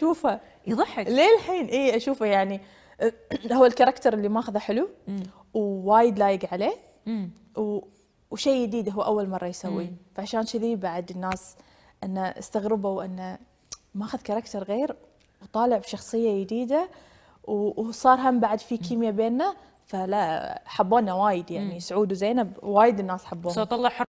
شوفه يضحك ليه الحين اي اشوفه يعني هو الكاركتر اللي ماخذه حلو ووايد لايق عليه وشيء جديد هو اول مره يسويه فعشان كذي بعد الناس انه استغربوا انه ماخذ كاركتر غير وطالع بشخصيه جديده وصار هم بعد في كيمياء بيننا فلا حبونا وايد يعني سعود وزينب وايد الناس حبوهم